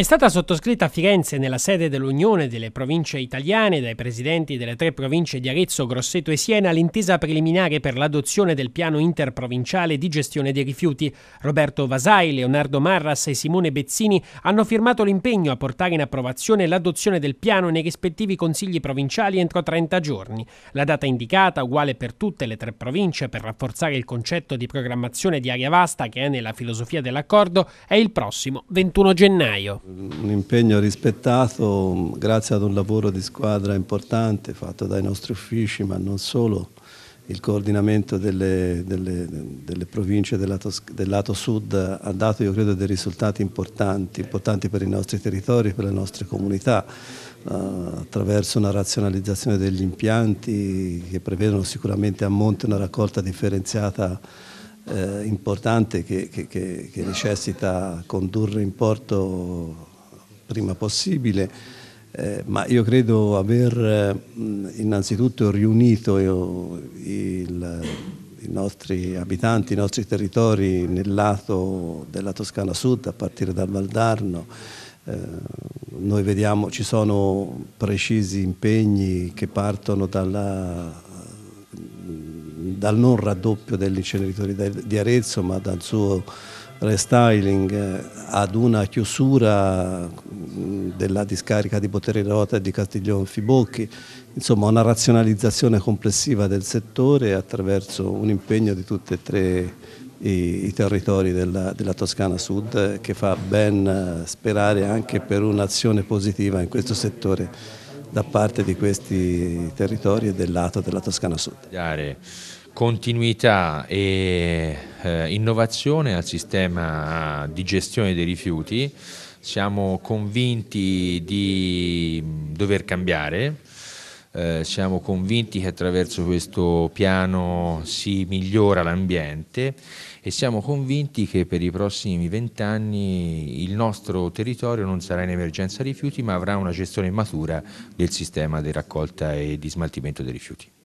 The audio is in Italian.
È stata sottoscritta a Firenze nella sede dell'Unione delle province italiane dai presidenti delle tre province di Arezzo, Grosseto e Siena l'intesa preliminare per l'adozione del piano interprovinciale di gestione dei rifiuti. Roberto Vasai, Leonardo Marras e Simone Bezzini hanno firmato l'impegno a portare in approvazione l'adozione del piano nei rispettivi consigli provinciali entro 30 giorni. La data indicata, uguale per tutte le tre province per rafforzare il concetto di programmazione di area vasta che è nella filosofia dell'accordo, è il prossimo 21 gennaio. Un impegno rispettato mm, grazie ad un lavoro di squadra importante fatto dai nostri uffici, ma non solo, il coordinamento delle, delle, delle province del lato, del lato, sud ha dato io credo dei risultati importanti, importanti per i nostri territori, per le nostre comunità, uh, attraverso una razionalizzazione degli impianti che prevedono sicuramente a monte una raccolta differenziata eh, importante che, che, che, che necessita condurre in porto prima possibile. Eh, ma io credo aver eh, innanzitutto riunito io, il, i nostri abitanti, i nostri territori nel lato della Toscana Sud, a partire dal Valdarno. Eh, noi vediamo, ci sono precisi impegni che partono dalla, dal non raddoppio dell'inceneritore di Arezzo, ma dal suo restyling eh, ad una chiusura mm, della discarica di Potere Rota e di Castiglione Fibocchi, insomma una razionalizzazione complessiva del settore attraverso un impegno di tutti e tre i, i territori della, della, Toscana Sud che fa ben eh, sperare anche per un'azione positiva in questo settore da parte di questi territori e del lato della Toscana Sud continuità e eh, innovazione al sistema di gestione dei rifiuti. Siamo convinti di dover cambiare, eh, siamo convinti che attraverso questo piano si migliora l'ambiente e siamo convinti che per i prossimi vent'anni il nostro territorio non sarà in emergenza rifiuti ma avrà una gestione matura del sistema di raccolta e di smaltimento dei rifiuti.